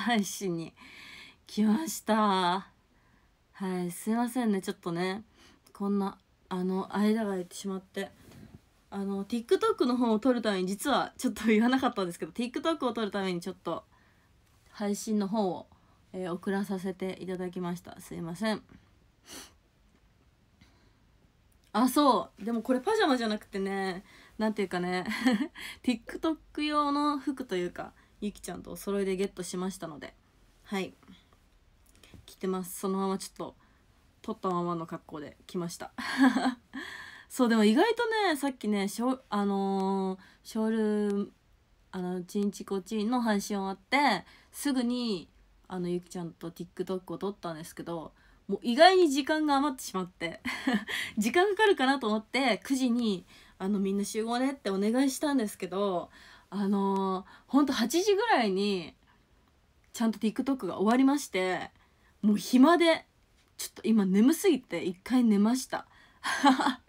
配信に来ましたはいすいませんねちょっとねこんなあの間が空いてしまってあの TikTok の方を撮るために実はちょっと言わなかったんですけど TikTok を撮るためにちょっと配信の方を、えー、送らさせていただきましたすいませんあそうでもこれパジャマじゃなくてね何ていうかね TikTok 用の服というかゆきちゃんとお揃いでゲットしましたのではい着てますそのままちょっと撮ったままの格好で来ました そうでも意外とねさっきねショ,、あのー、ショールあのチンチコちンの配信終わってすぐにあのゆきちゃんと TikTok を撮ったんですけどもう意外に時間が余ってしまって 時間かかるかなと思って9時にあのみんな集合ねってお願いしたんですけどあのー、ほんと8時ぐらいにちゃんと TikTok が終わりましてもう暇でちょっと今眠すぎて一回寝ました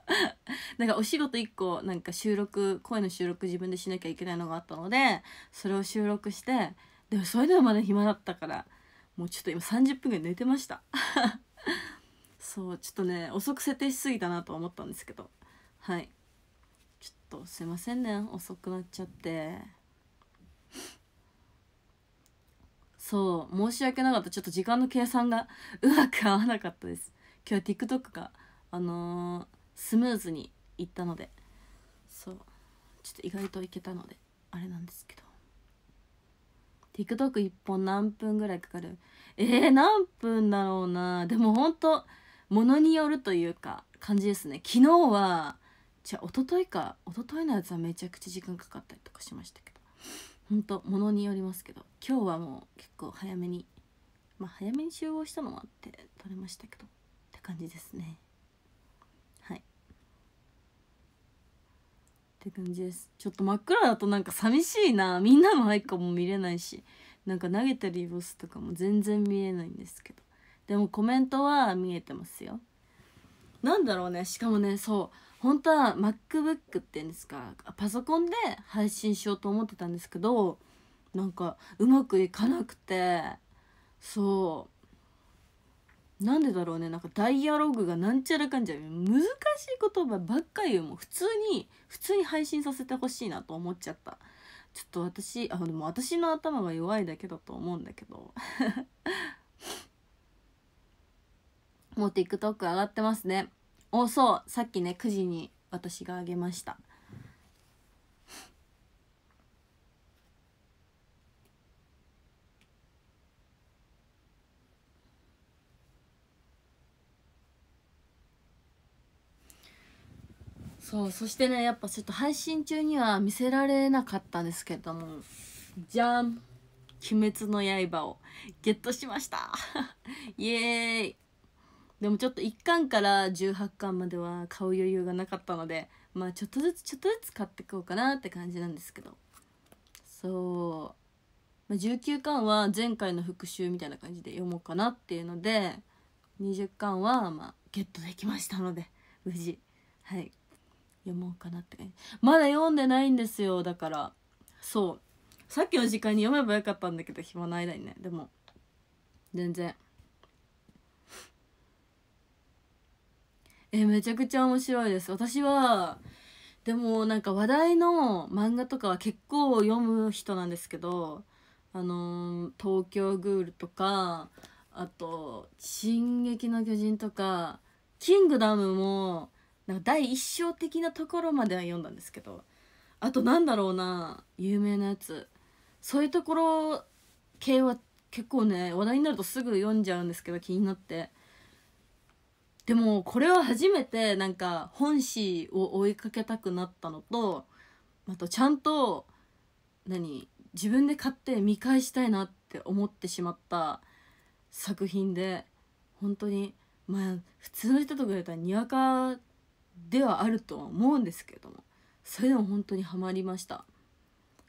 なんかお仕事1個なんか収録声の収録自分でしなきゃいけないのがあったのでそれを収録してでもそれでもまだ暇だったからもうちょっと今30分ぐらい寝てました そうちょっとね遅く設定しすぎたなと思ったんですけどはいとすいませんね遅くなっちゃってそう申し訳なかったちょっと時間の計算が うまく合わなかったです今日は TikTok があのー、スムーズにいったのでそうちょっと意外といけたのであれなんですけど TikTok1 本何分ぐらいかかるえー、何分だろうなでもほんとものによるというか感じですね昨日はじゃあ一昨日か一昨日のやつはめちゃくちゃ時間かかったりとかしましたけど本当ものによりますけど今日はもう結構早めにまあ早めに集合したのもあって撮れましたけどって感じですねはいって感じですちょっと真っ暗だとなんか寂しいなみんなのアイコンも見れないしなんか投げたリボスとかも全然見えないんですけどでもコメントは見えてますよなんだろうねしかもねそう本当は MacBook っていうんですかパソコンで配信しようと思ってたんですけどなんかうまくいかなくてそうなんでだろうねなんかダイアログがなんちゃらかんちゃら難しい言葉ばっかり言うもう普通に普通に配信させてほしいなと思っちゃったちょっと私あでも私の頭が弱いだけだと思うんだけど もう TikTok 上がってますねおそうさっきね9時に私があげましたそうそしてねやっぱちょっと配信中には見せられなかったんですけどもじゃん「鬼滅の刃」をゲットしました イエーイでもちょっと1巻から18巻までは買う余裕がなかったのでまあちょっとずつちょっとずつ買っていこうかなって感じなんですけどそう、まあ、19巻は前回の復習みたいな感じで読もうかなっていうので20巻はまあゲットできましたので無事はい読もうかなって感じまだ読んでないんですよだからそうさっきの時間に読めばよかったんだけど暇の間にねでも全然えめちゃくちゃ面白いです私はでもなんか話題の漫画とかは結構読む人なんですけどあのー、東京グールとかあと「進撃の巨人」とか「キングダム」もなんか第一章的なところまでは読んだんですけどあとなんだろうな有名なやつそういうところ系は結構ね話題になるとすぐ読んじゃうんですけど気になってでもこれは初めてなんか本誌を追いかけたくなったのとあとちゃんと何自分で買って見返したいなって思ってしまった作品で本当にまあ普通の人と比べたらにわかではあるとは思うんですけどもそれでも本当にはまりました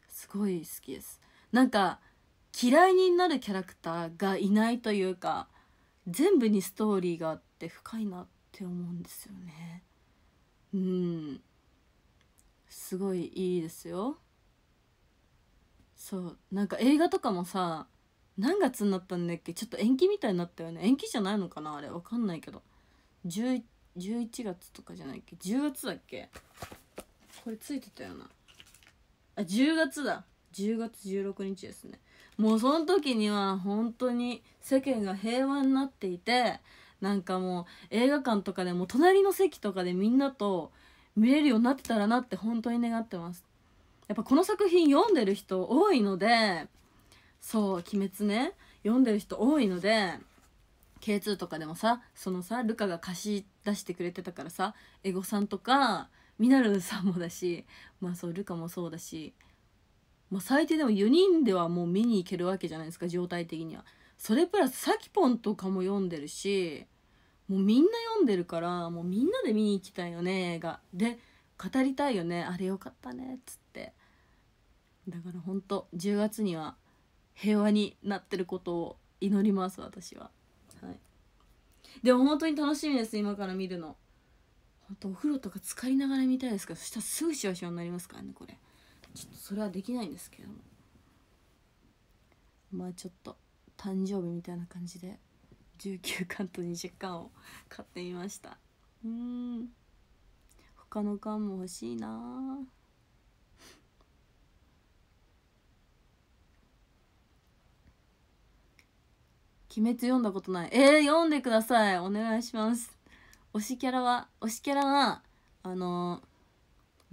すごい好きですなんか嫌いになるキャラクターがいないというか全部にストーリーがあって深いなって思うんですよねうんすごいいいですよそうなんか映画とかもさ何月になったんだっけちょっと延期みたいになったよね延期じゃないのかなあれわかんないけど 11, 11月とかじゃないっけ10月だっけこれついてたよなあ10月だ10月16日ですねもうその時には本当に世間が平和になっていてなんかもう映画館とかでも隣の席とかでみんなと見れるようになってたらなって本当に願ってますやっぱこの作品読んでる人多いのでそう「鬼滅ね」読んでる人多いので K2 とかでもさそのさルカが貸し出してくれてたからさエゴさんとかミナルさんもだしまあそうルカもそうだしまあ、最低でも4人ではもう見に行けるわけじゃないですか状態的には。それプラスさきぽんとかも読んでるしもうみんな読んでるからもうみんなで見に行きたいよね映画で語りたいよねあれよかったねっつってだからほんと10月には平和になってることを祈ります私は、はい、でも本当に楽しみです今から見るの本当お風呂とか浸かりながら見たいですからそしたらすぐシワシワになりますからねこれ。ちょっとそれはできないんですけどもまあちょっと誕生日みたいな感じで19巻と20巻を買ってみましたうん他の巻も欲しいな鬼滅読んだことないえー、読んでくださいお願いします推しキャラは推しキャラはあの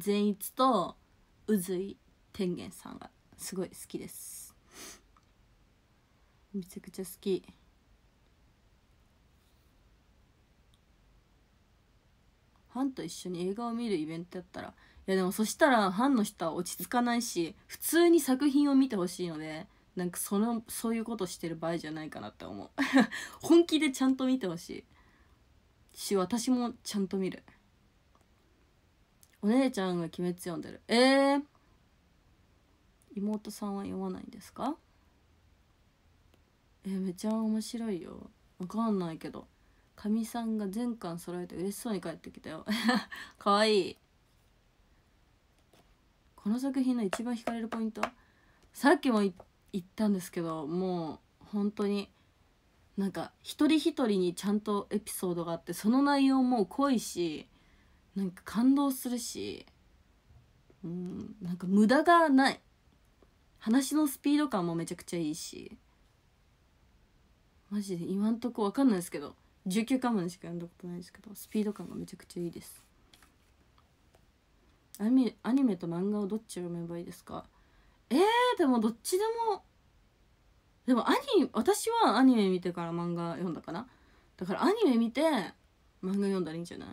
ー、善逸と宇髄天元さんがすごい好きですめちゃくちゃ好きファンと一緒に映画を見るイベントやったらいやでもそしたらファンの人は落ち着かないし普通に作品を見てほしいのでなんかそのそういうことしてる場合じゃないかなって思う 本気でちゃんと見てほしいし私もちゃんと見るお姉ちゃんが「鬼滅」読んでるえー、妹さんは読まないんですかえー、めちゃ面白いよわかんないけどかみさんが全巻揃えて嬉しそうに帰ってきたよ かわいいこの作品の一番惹かれるポイントさっきも言ったんですけどもう本当になんか一人一人にちゃんとエピソードがあってその内容も濃いしなんか感動するしうんなんか無駄がない話のスピード感もめちゃくちゃいいしマジで今んとこ分かんないですけど19巻までしか読んだことないですけどスピード感がめちゃくちゃいいですアニメアニメと漫画をどっち読めばいいですかえー、でもどっちでもでもアニ私はアニメ見てから漫画読んだかなだからアニメ見て漫画読んだらいいんじゃない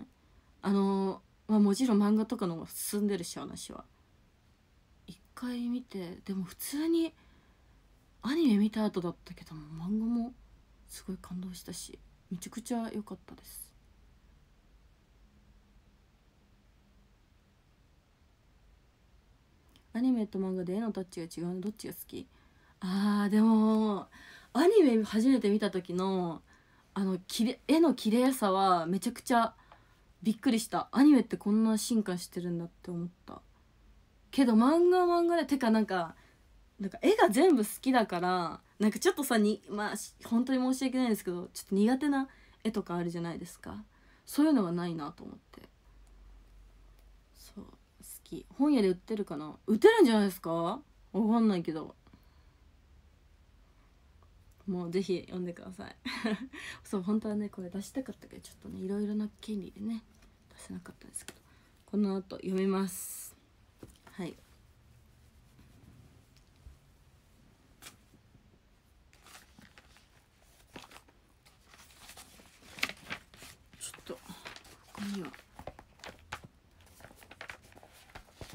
あのまあもちろん漫画とかの方が進んでるし話は一回見てでも普通にアニメ見た後だったけども漫画もすごい感動したしめちゃくちゃ良かったですアニメと漫画で絵のタッチが違うのどっちが好きあーでもアニメ初めて見た時のあのきれ絵の綺麗さはめちゃくちゃびっくりしたアニメってこんな進化してるんだって思ったけど漫画は漫画でてかなんかなんか絵が全部好きだからなんかちょっとさにまあ本当に申し訳ないんですけどちょっと苦手な絵とかあるじゃないですかそういうのがないなと思ってそう好き本屋で売ってるかな売ってるんじゃないですかわかんないけどもうぜひ読んでください そう本当はねこれ出したかったけどちょっとねいろいろな権利でね出せなかったんですけどこの後読みますはいちょっとこには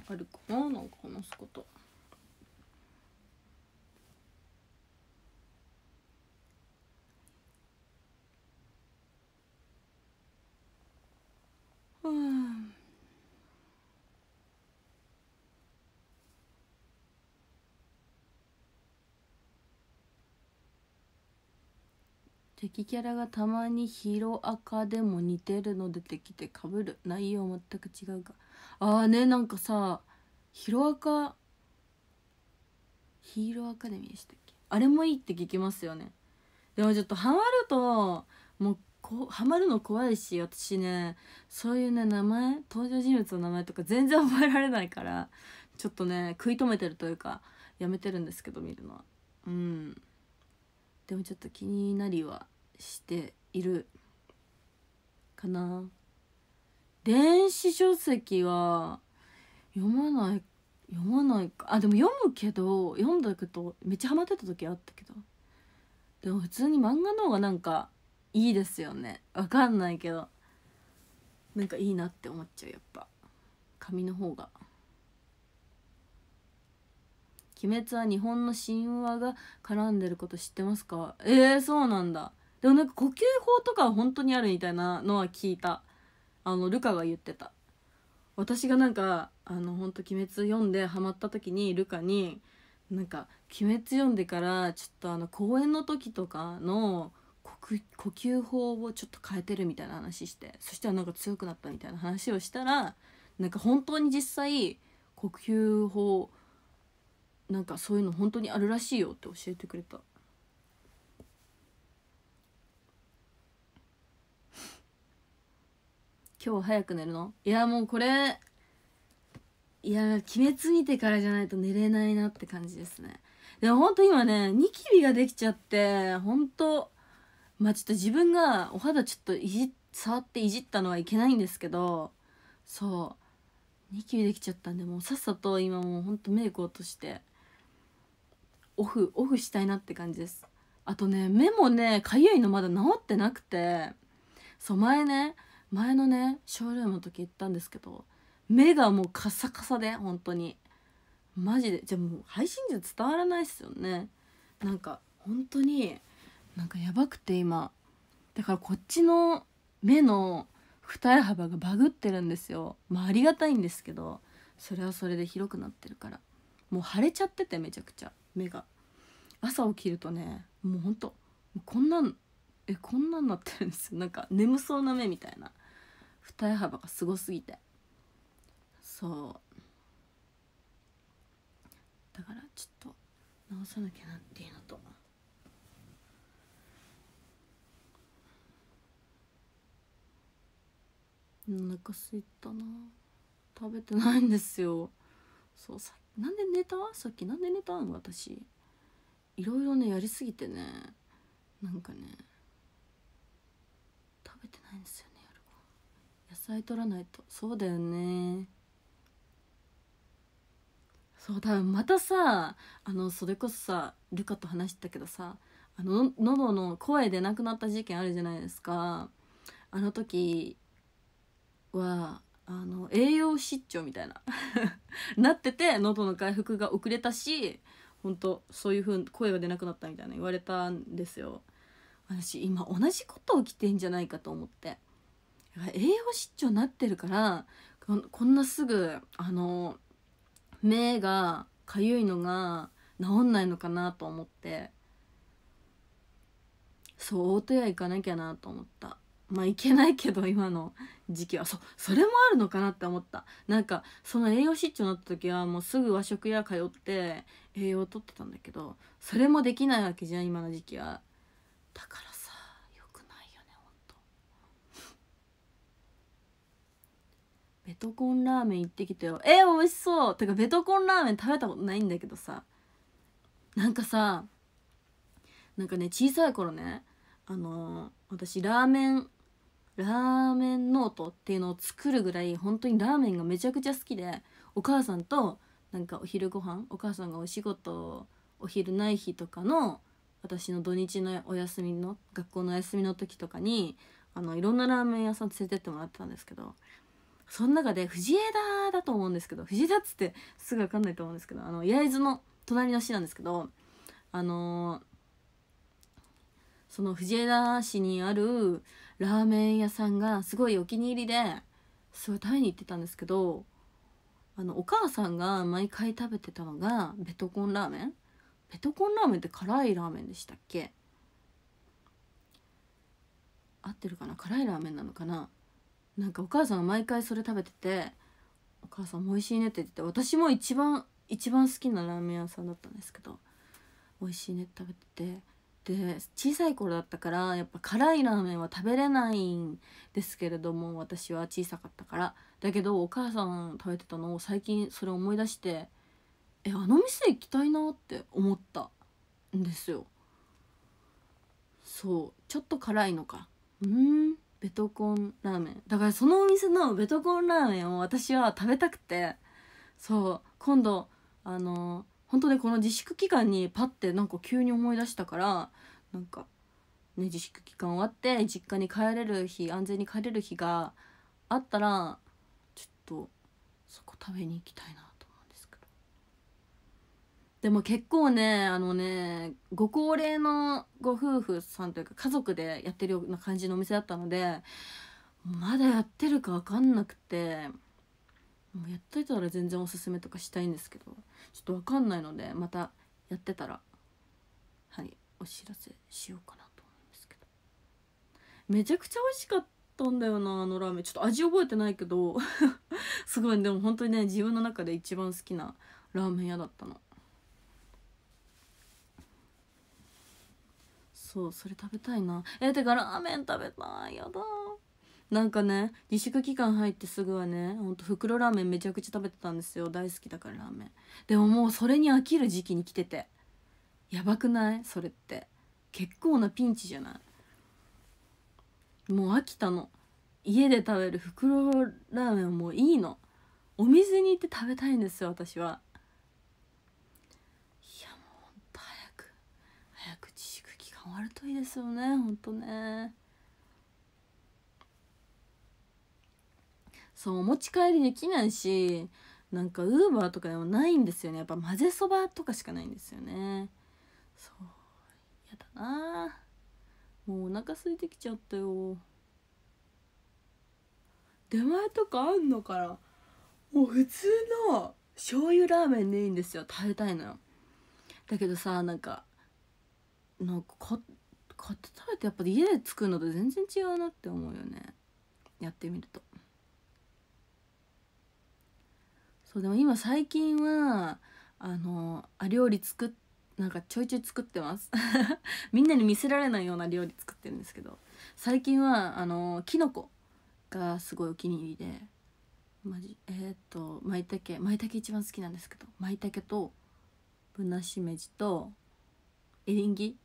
あるかななんか話すこと。敵キャラがたまにヒロアカでも似てるの出てきてかぶる内容全く違うかああねなんかさヒロアカヒーローアカデミーでしたっけあれもいいって聞きますよねでもちょっとハマるともうこうハマるの怖いし私ねそういうね名前登場人物の名前とか全然覚えられないからちょっとね食い止めてるというかやめてるんですけど見るのはうんでもちょっと気になりはしているかな電子書籍は読まない読まないかあでも読むけど読んだけどめっちゃハマってた時あったけどでも普通に漫画の方がなんかいいですよねわかんないけどなんかいいなって思っちゃうやっぱ紙の方が「鬼滅」は日本の神話が絡んでること知ってますかえー、そうなんだでもなんか呼吸法とかは本当にあるみたいなのは聞いたあのルカが言ってた私がなんかあの本当鬼滅」読んでハマった時にルカになんか「鬼滅」読んでからちょっとあの公演の時とかの呼吸法をちょっと変えてるみたいな話してそしたらなんか強くなったみたいな話をしたらなんか本当に実際呼吸法なんかそういうの本当にあるらしいよって教えてくれた。今日早く寝るのいやもうこれいや鬼滅見てからじゃないと寝れないなって感じですねでもほんと今ねニキビができちゃってほんとまあちょっと自分がお肌ちょっといじ触っていじったのはいけないんですけどそうニキビできちゃったんでもうさっさと今もうほんとメイク落としてオフオフしたいなって感じですあとね目もねかゆいのまだ治ってなくてそう前ね前のねショールームの時行ったんですけど目がもうカサカサで本当にマジでじゃあもう配信じゃ伝わらないっすよねなんか本当になんかやばくて今だからこっちの目の二重幅がバグってるんですよまあありがたいんですけどそれはそれで広くなってるからもう腫れちゃっててめちゃくちゃ目が朝起きるとねもうほんとこんなんえこんなんなってるんですよなんか眠そうな目みたいな二重幅がすごすぎてそうだからちょっと直さなきゃなっていうのと。お腹すいたな食べてないんですよそうさなんで寝たさっきなんで寝たん私いろいろねやりすぎてねなんかね食べてないんですよね野菜取らないとそうだよねそう多分またさあのそれこそさルカと話してたけどさあの喉の声で亡くなった事件あるじゃないですかあの時はあの栄養失調みたいな なってて喉の回復が遅れたし本当そういうふうに声が出なくなったみたいな言われたんですよ私今同じこと起きてんじゃないかと思って栄養失調になってるからこんなすぐあの目がかゆいのが治んないのかなと思ってそう大戸屋行かなきゃなと思ったまあいけないけど今の時期はそそれもあるのかなって思ったなんかその栄養失調になった時はもうすぐ和食屋通って栄養をとってたんだけどそれもできないわけじゃん今の時期はだからさよくないよねほんとベトコンラーメン行ってきたよえー、美味しそうてかベトコンラーメン食べたことないんだけどさなんかさなんかね小さい頃ねあのー、私ラーメンラーメンノートっていうのを作るぐらい本当にラーメンがめちゃくちゃ好きでお母さんとなんかお昼ご飯お母さんがお仕事お昼ない日とかの私の土日のお休みの学校の休みの時とかにあのいろんなラーメン屋さん連れてってもらってたんですけどその中で藤枝だと思うんですけど藤枝っつってすぐ分かんないと思うんですけどあの焼津の隣の市なんですけどあのー、その藤枝市にあるラーメン屋さんがすごいお気に入りですごい食べに行ってたんですけどあのお母さんが毎回食べてたのがベトコンラーメンベトコンラーメンって辛いラーメンでしたっけ合ってるかな辛いラーメンなのかななんかお母さんが毎回それ食べててお母さんも美味しいねって言って私も一番一番好きなラーメン屋さんだったんですけど美味しいねって食べててで小さい頃だったからやっぱ辛いラーメンは食べれないんですけれども私は小さかったからだけどお母さん食べてたのを最近それ思い出してえあの店行きたいなって思ったんですよそうちょっと辛いのかうんベトコンラーメンだからそのお店のベトコンラーメンを私は食べたくてそう今度あの本当ねこの自粛期間にパッてなんか急に思い出したからなんか、ね、自粛期間終わって実家に帰れる日安全に帰れる日があったらちょっとそこ食べに行きたいなと思うんですけどでも結構ねあのねご高齢のご夫婦さんというか家族でやってるような感じのお店だったのでまだやってるか分かんなくて。もうやっといたら全然おすすめとかしたいんですけどちょっと分かんないのでまたやってたらはいお知らせしようかなと思うんですけどめちゃくちゃ美味しかったんだよなあのラーメンちょっと味覚えてないけど すごいでも本当にね自分の中で一番好きなラーメン屋だったのそうそれ食べたいなえてかラーメン食べたいやだなんかね自粛期間入ってすぐはねほんと袋ラーメンめちゃくちゃ食べてたんですよ大好きだからラーメンでももうそれに飽きる時期に来ててやばくないそれって結構なピンチじゃないもう飽きたの家で食べる袋ラーメンもういいのお店に行って食べたいんですよ私はいやもうほんと早く早く自粛期間終わるといいですよねほんとねそう持ち帰りできないしなんかウーバーとかでもないんですよねやっぱ混ぜそばとかしかないんですよねそうやだなもうお腹空いてきちゃったよ出前とかあんのからもう普通の醤油ラーメンでいいんですよ食べたいのよだけどさなんかなんか買って食べてやっぱ家で作るのと全然違うなって思うよねやってみるとそうでも今最近はあのあ料理作っなんかちょいちょい作ってます みんなに見せられないような料理作ってるんですけど最近はあのきのこがすごいお気に入りでマジえっ、とまいたけまいたけ一番好きなんですけどまいたけとぶなしめじとエリンギ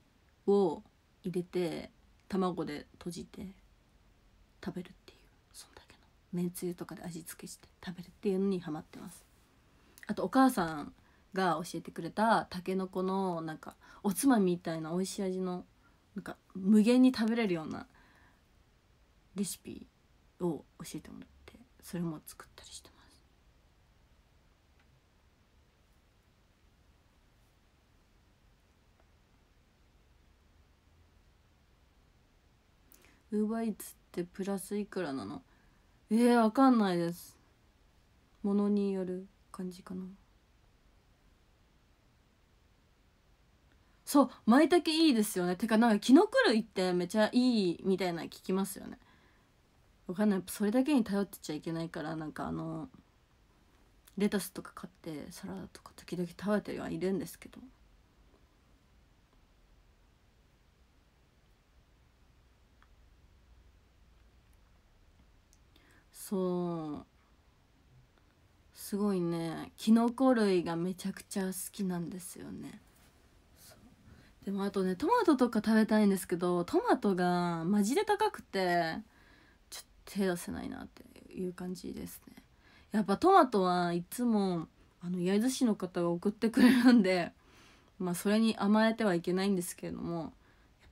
を入れて卵で閉じて食べるってめんつゆとかで味付けして食べるっていうのにハマってますあとお母さんが教えてくれたたけのこのなんかおつまみみたいな美味しい味のなんか無限に食べれるようなレシピを教えてもらってそれも作ったりしてますウーバーイーツってプラスいくらなのえー、わかんないですものによる感じかなそう舞茸いいですよねてかなんかキノコ類ってめちゃいいみたいな聞きますよねわかんないそれだけに頼ってちゃいけないからなんかあのレタスとか買ってサラダとか時々食べてはいるんですけどそうすごいねキノコ類がめちゃくちゃ好きなんですよねでもあとねトマトとか食べたいんですけどトマトがマジで高くてちょっと手出せないなっていう感じですねやっぱトマトはいつもあの焼津市の方が送ってくれるんでまあそれに甘えてはいけないんですけれどもやっ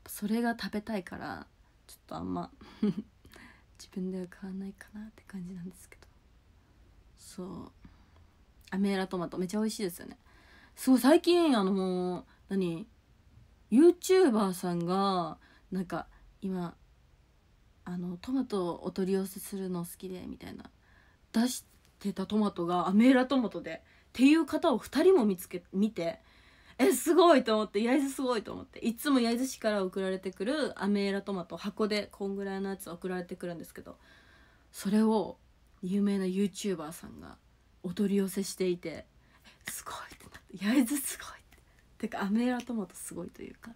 ぱそれが食べたいからちょっとあんま自分では買わないかなって感じなんですけどそうアメーラトマトめちゃ美味しいですよねすごい最近あの何 YouTuber さんがなんか今あのトマトをお取り寄せするの好きでみたいな出してたトマトがアメーラトマトでっていう方を2人も見つけ見てえすごいと思って焼津すごいと思っていつも焼津市から送られてくるアメーラトマト箱でこんぐらいのやつ送られてくるんですけどそれを有名な YouTuber さんがお取り寄せしていてすごいってなって焼津すごいっててかアメーラトマトすごいというか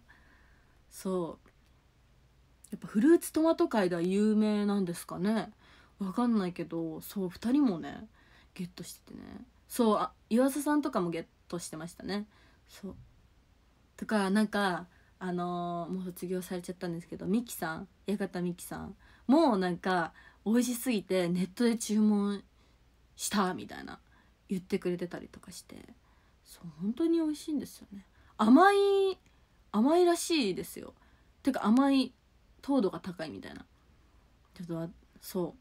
そうやっぱフルーツトマト界では有名なんですかねわかんないけどそう2人もねゲットしててねそうあ岩佐さんとかもゲットしてましたねそうとかなんかあのー、もう卒業されちゃったんですけどミキさん館方美紀さんもなんか美味しすぎてネットで注文したみたいな言ってくれてたりとかしてそう本当に美味しいんですよね甘い甘いらしいですよてか甘い糖度が高いみたいなちょっとそ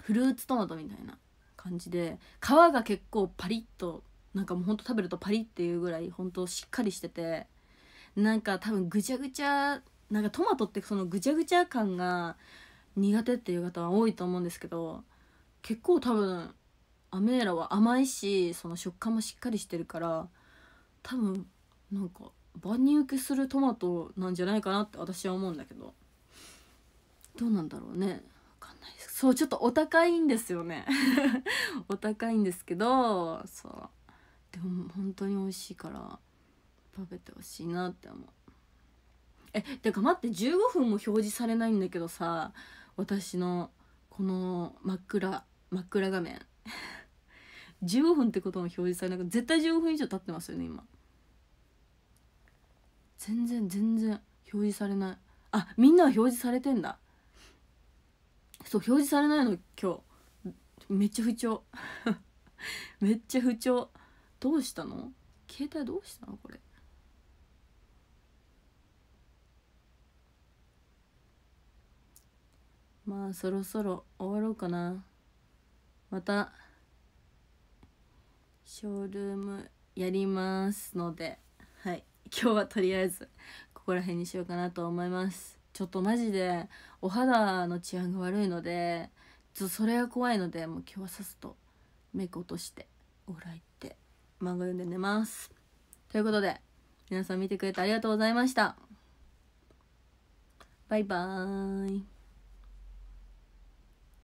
うフルーツトマトみたいな感じで皮が結構パリッとなんかもうほんと食べるとパリっていうぐらいほんとしっかりしててなんか多分ぐちゃぐちゃなんかトマトってそのぐちゃぐちゃ感が苦手っていう方は多いと思うんですけど結構多分アメーラは甘いしその食感もしっかりしてるから多分なんか万人受けするトマトなんじゃないかなって私は思うんだけどどうなんだろうね分かんないですそうちょっとお高いんですよね お高いんですけどそうでもほん本当に美味しいから食べてほしいなって思うえてか待って15分も表示されないんだけどさ私のこの真っ暗真っ暗画面15 分ってことも表示されなく絶対15分以上経ってますよね今全然全然表示されないあみんなは表示されてんだそう表示されないの今日めっちゃ不調 めっちゃ不調どうしたの携帯どうしたのこれまあそろそろ終わろうかなまたショールームやりますのではい今日はとりあえずここら辺にしようかなと思いますちょっとマジでお肌の治安が悪いのでちょっとそれが怖いのでもう今日はさっさとメイク落としてオーライ漫画読んで寝ますということで皆さん見てくれてありがとうございましたバイバーイ